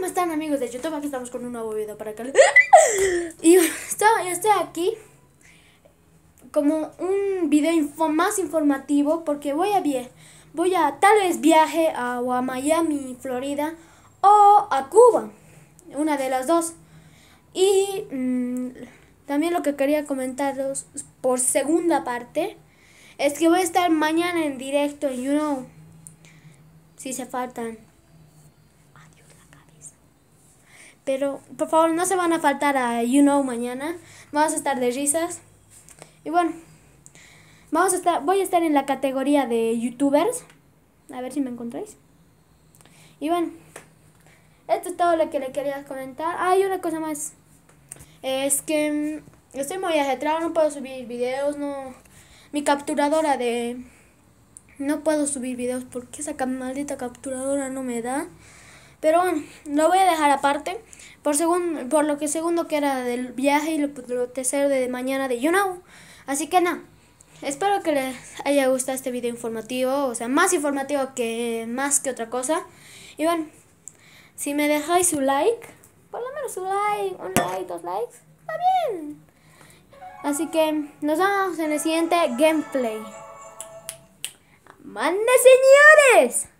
¿Cómo están amigos de YouTube? Aquí estamos con un nuevo video para acá. Y estoy aquí como un video más informativo porque voy a voy a tal vez viaje a, Miami, Florida o a Cuba, una de las dos. Y mm, también lo que quería comentaros por segunda parte es que voy a estar mañana en directo en you si se faltan Pero por favor no se van a faltar a You Know mañana. Vamos a estar de risas. Y bueno, vamos a estar, voy a estar en la categoría de youtubers. A ver si me encontráis. Y bueno, esto es todo lo que le quería comentar. Ah, y una cosa más. Es que mm, estoy muy ajetrado no puedo subir videos, no... Mi capturadora de... No puedo subir videos porque esa maldita capturadora no me da. Pero bueno, lo voy a dejar aparte. Por, segundo, por lo que segundo que era del viaje y lo, tercero de mañana de You Know. Así que nada. Espero que les haya gustado este video informativo, o sea, más informativo que más que otra cosa. Y bueno, si me dejáis su like, por lo menos su like, un like, dos likes, está bien. Así que nos vemos en el siguiente gameplay. ¡Mande, señores!